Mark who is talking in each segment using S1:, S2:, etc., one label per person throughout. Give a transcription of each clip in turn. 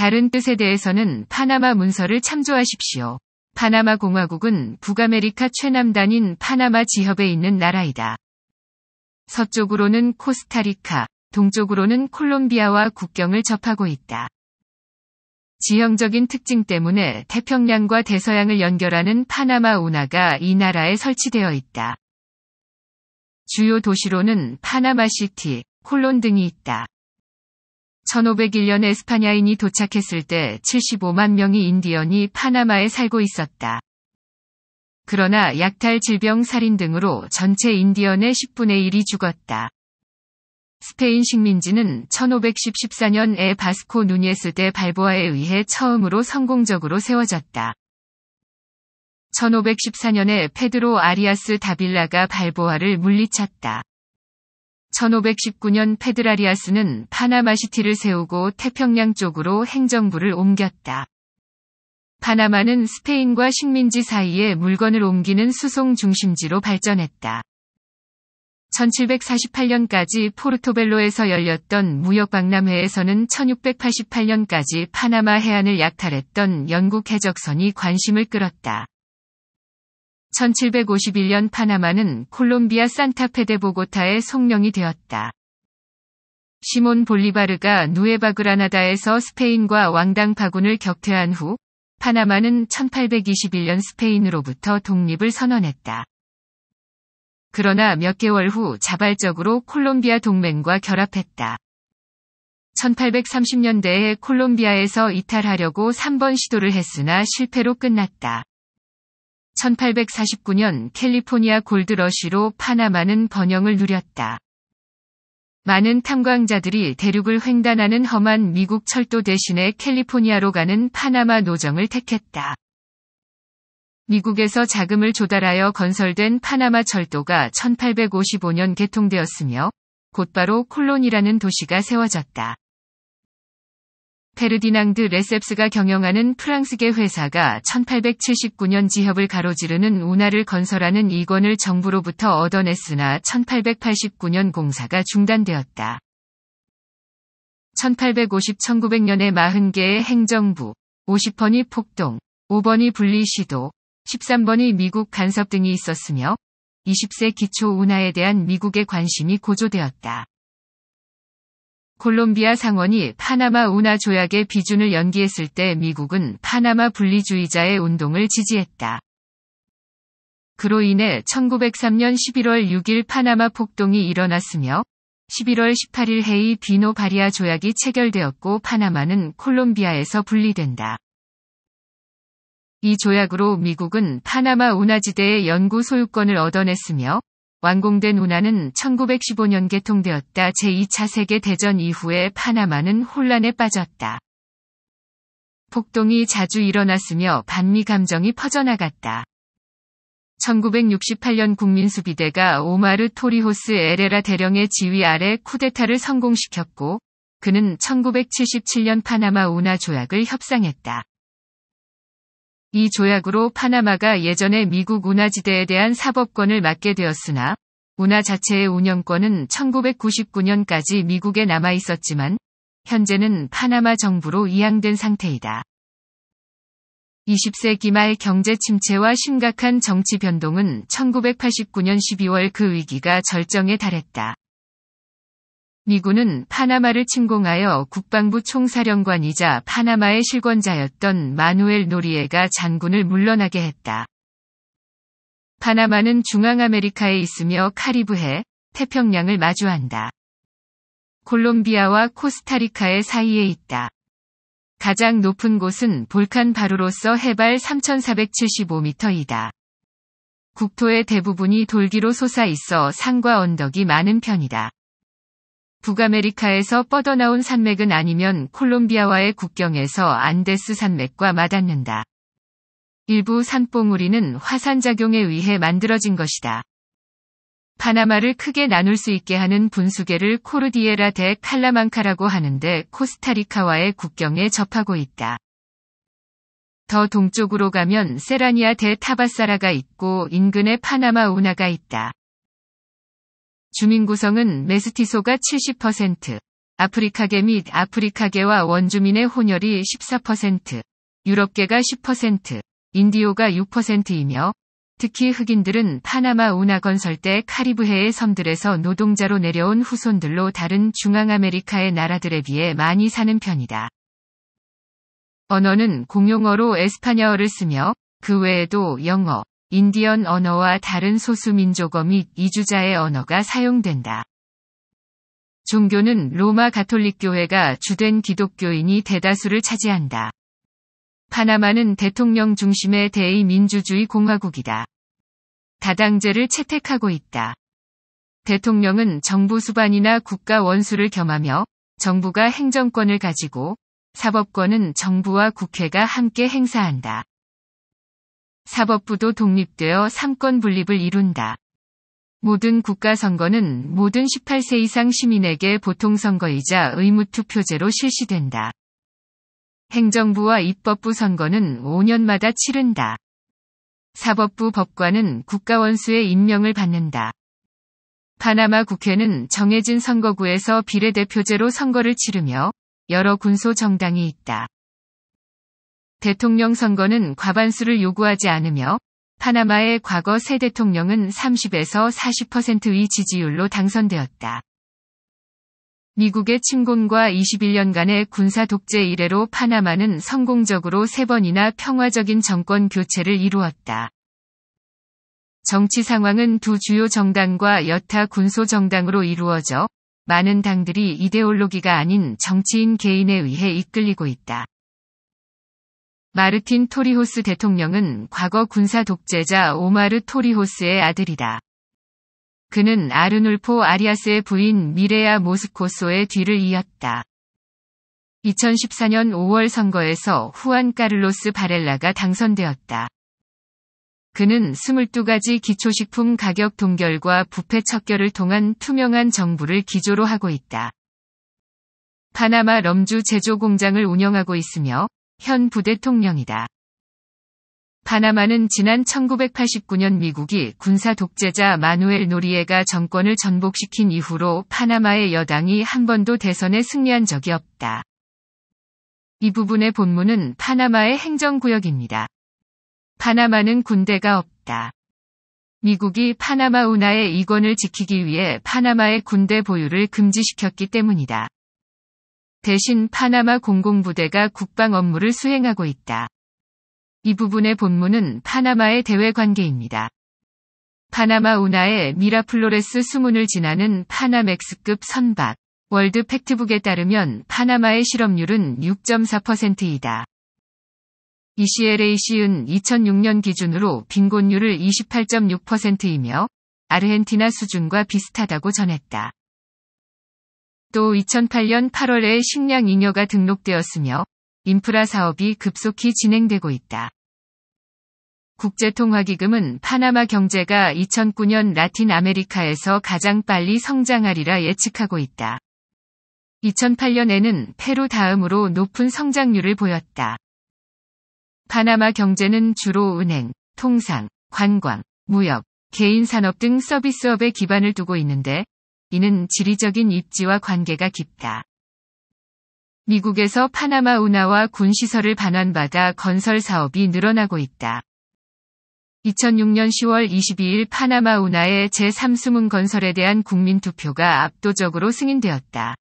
S1: 다른 뜻에 대해서는 파나마 문서를 참조하십시오. 파나마 공화국은 북아메리카 최남단인 파나마 지협에 있는 나라이다. 서쪽으로는 코스타리카, 동쪽으로는 콜롬비아와 국경을 접하고 있다. 지형적인 특징 때문에 태평양과 대서양을 연결하는 파나마 운하가 이 나라에 설치되어 있다. 주요 도시로는 파나마시티, 콜론 등이 있다. 1501년 에스파냐인이 도착했을 때 75만 명의 인디언이 파나마에 살고 있었다. 그러나 약탈 질병 살인 등으로 전체 인디언의 10분의 1이 죽었다. 스페인 식민지는 1514년에 바스코 누니에스 대 발보아에 의해 처음으로 성공적으로 세워졌다. 1514년에 페드로 아리아스 다빌라가 발보아를 물리쳤다. 1519년 페드라리아스는 파나마시티를 세우고 태평양 쪽으로 행정부를 옮겼다. 파나마는 스페인과 식민지 사이에 물건을 옮기는 수송 중심지로 발전했다. 1748년까지 포르토벨로에서 열렸던 무역박람회에서는 1688년까지 파나마 해안을 약탈했던 영국 해적선이 관심을 끌었다. 1751년 파나마는 콜롬비아 산타페데 보고타의 속령이 되었다. 시몬 볼리바르가 누에바그라나다에서 스페인과 왕당 파군을 격퇴한 후 파나마는 1821년 스페인으로부터 독립을 선언했다. 그러나 몇 개월 후 자발적으로 콜롬비아 동맹과 결합했다. 1830년대에 콜롬비아에서 이탈하려고 3번 시도를 했으나 실패로 끝났다. 1849년 캘리포니아 골드러시로 파나마는 번영을 누렸다. 많은 탐광자들이 대륙을 횡단하는 험한 미국 철도 대신에 캘리포니아로 가는 파나마 노정을 택했다. 미국에서 자금을 조달하여 건설된 파나마 철도가 1855년 개통되었으며 곧바로 콜론이라는 도시가 세워졌다. 페르디낭드 레셉스가 경영하는 프랑스계 회사가 1879년 지협을 가로지르는 운하를 건설하는 이권을 정부로부터 얻어냈으나 1889년 공사가 중단되었다. 1850-1900년에 40개의 행정부, 50번이 폭동, 5번이 분리시도, 13번이 미국 간섭 등이 있었으며 20세 기초 운하에 대한 미국의 관심이 고조되었다. 콜롬비아 상원이 파나마 운하 조약의 비준을 연기했을 때 미국은 파나마 분리주의자의 운동을 지지했다. 그로 인해 1903년 11월 6일 파나마 폭동이 일어났으며 11월 18일 헤이 비노 바리아 조약이 체결되었고 파나마는 콜롬비아에서 분리된다. 이 조약으로 미국은 파나마 운하지대의 연구 소유권을 얻어냈으며 완공된 운하는 1915년 개통되었다. 제2차 세계대전 이후에 파나마는 혼란에 빠졌다. 폭동이 자주 일어났으며 반미 감정이 퍼져나갔다. 1968년 국민수비대가 오마르 토리호스 에레라 대령의 지휘 아래 쿠데타를 성공시켰고, 그는 1977년 파나마 운하 조약을 협상했다. 이 조약으로 파나마가 예전에 미국 운하지대에 대한 사법권을 맡게 되었으나 운하 자체의 운영권은 1999년까지 미국에 남아 있었지만 현재는 파나마 정부로 이양된 상태이다. 20세기 말 경제 침체와 심각한 정치 변동은 1989년 12월 그 위기가 절정에 달했다. 미군은 파나마를 침공하여 국방부 총사령관이자 파나마의 실권자였던 마누엘 노리에가 장군을 물러나게 했다. 파나마는 중앙아메리카에 있으며 카리브해, 태평양을 마주한다. 콜롬비아와 코스타리카의 사이에 있다. 가장 높은 곳은 볼칸 바루로서 해발 3,475m이다. 국토의 대부분이 돌기로 솟아 있어 산과 언덕이 많은 편이다. 북아메리카에서 뻗어나온 산맥은 아니면 콜롬비아와의 국경에서 안데스 산맥과 맞닿는다. 일부 산봉우리는 화산작용에 의해 만들어진 것이다. 파나마를 크게 나눌 수 있게 하는 분수계를 코르디에라 대 칼라만카라고 하는데 코스타리카와의 국경에 접하고 있다. 더 동쪽으로 가면 세라니아 대 타바사라가 있고 인근에 파나마 운하가 있다. 주민 구성은 메스티소가 70%, 아프리카계 및 아프리카계와 원주민의 혼혈이 14%, 유럽계가 10%, 인디오가 6%이며 특히 흑인들은 파나마 운하 건설 때 카리브해의 섬들에서 노동자로 내려온 후손들로 다른 중앙아메리카의 나라들에 비해 많이 사는 편이다. 언어는 공용어로 에스파냐어를 쓰며 그 외에도 영어, 인디언 언어와 다른 소수민족어 및 이주자의 언어가 사용된다. 종교는 로마 가톨릭 교회가 주된 기독교인이 대다수를 차지한다. 파나마는 대통령 중심의 대의민주주의 공화국이다. 다당제를 채택하고 있다. 대통령은 정부 수반이나 국가 원수를 겸하며 정부가 행정권을 가지고 사법권은 정부와 국회가 함께 행사한다. 사법부도 독립되어 3권 분립을 이룬다. 모든 국가선거는 모든 18세 이상 시민에게 보통선거이자 의무투표제로 실시된다. 행정부와 입법부 선거는 5년마다 치른다. 사법부 법관은 국가원수의 임명을 받는다. 파나마 국회는 정해진 선거구에서 비례대표제로 선거를 치르며 여러 군소 정당이 있다. 대통령 선거는 과반수를 요구하지 않으며 파나마의 과거 새 대통령은 30에서 40%의 지지율로 당선되었다. 미국의 침공과 21년간의 군사 독재 이래로 파나마는 성공적으로 세 번이나 평화적인 정권 교체를 이루었다. 정치 상황은 두 주요 정당과 여타 군소 정당으로 이루어져 많은 당들이 이데올로기가 아닌 정치인 개인에 의해 이끌리고 있다. 마르틴 토리호스 대통령은 과거 군사 독재자 오마르 토리호스의 아들이다. 그는 아르놀포 아리아스의 부인 미레아 모스코소의 뒤를 이었다. 2014년 5월 선거에서 후안 까를로스 바렐라가 당선되었다. 그는 22가지 기초식품 가격 동결과 부패 척결을 통한 투명한 정부를 기조로 하고 있다. 파나마 럼주 제조 공장을 운영하고 있으며 현 부대통령이다. 바나마는 지난 1989년 미국이 군사 독재자 마누엘 노리에가 정권을 전복시킨 이후로 파나마의 여당이 한 번도 대선에 승리한 적이 없다. 이 부분의 본문은 파나마의 행정구역입니다. 파나마는 군대가 없다. 미국이 파나마 운하의 이권을 지키기 위해 파나마의 군대 보유를 금지시켰기 때문이다. 대신 파나마 공공부대가 국방 업무를 수행하고 있다. 이 부분의 본문은 파나마의 대외 관계입니다. 파나마 운하의 미라플로레스 수문을 지나는 파나맥스급 선박 월드 팩트북에 따르면 파나마의 실업률은 6.4%이다. ECLAC은 2006년 기준으로 빈곤율을 28.6%이며 아르헨티나 수준과 비슷하다고 전했다. 또 2008년 8월에 식량 잉여가 등록되었으며 인프라 사업이 급속히 진행되고 있다. 국제통화기금은 파나마 경제가 2009년 라틴 아메리카에서 가장 빨리 성장하리라 예측하고 있다. 2008년에는 페루 다음으로 높은 성장률을 보였다. 파나마 경제는 주로 은행, 통상, 관광, 무역, 개인 산업 등 서비스업에 기반을 두고 있는데 이는 지리적인 입지와 관계가 깊다. 미국에서 파나마 운하와 군시설을 반환받아 건설 사업이 늘어나고 있다. 2006년 10월 22일 파나마 운하의 제3수문 건설에 대한 국민투표가 압도적으로 승인되었다.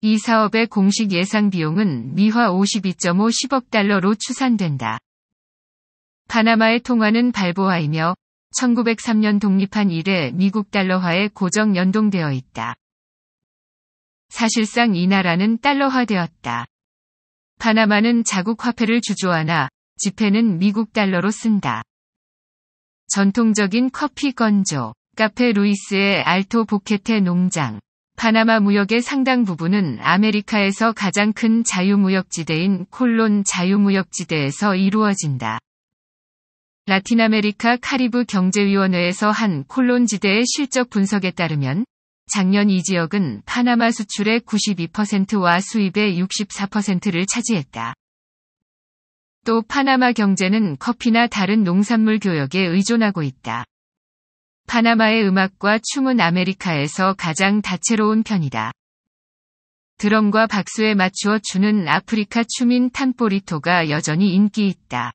S1: 이 사업의 공식 예상 비용은 미화 52.5 10억 달러로 추산된다. 파나마의 통화는 발보화이며 1903년 독립한 이래 미국 달러화에 고정 연동되어 있다. 사실상 이 나라는 달러화되었다. 파나마는 자국 화폐를 주조하나 지폐는 미국 달러로 쓴다. 전통적인 커피 건조, 카페 루이스의 알토 보케테 농장, 파나마 무역의 상당 부분은 아메리카에서 가장 큰 자유무역지대인 콜론 자유무역지대에서 이루어진다. 라틴 아메리카 카리브 경제위원회에서 한 콜론 지대의 실적 분석에 따르면 작년 이 지역은 파나마 수출의 92%와 수입의 64%를 차지했다. 또 파나마 경제는 커피나 다른 농산물 교역에 의존하고 있다. 파나마의 음악과 춤은 아메리카에서 가장 다채로운 편이다. 드럼과 박수에 맞추어 추는 아프리카 춤인 탄보리토가 여전히 인기 있다.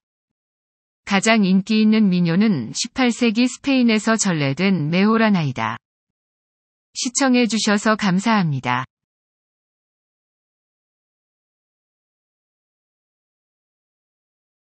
S1: 가장 인기 있는 민요는 18세기 스페인에서 전래된 메호라나이다. 시청해주셔서 감사합니다.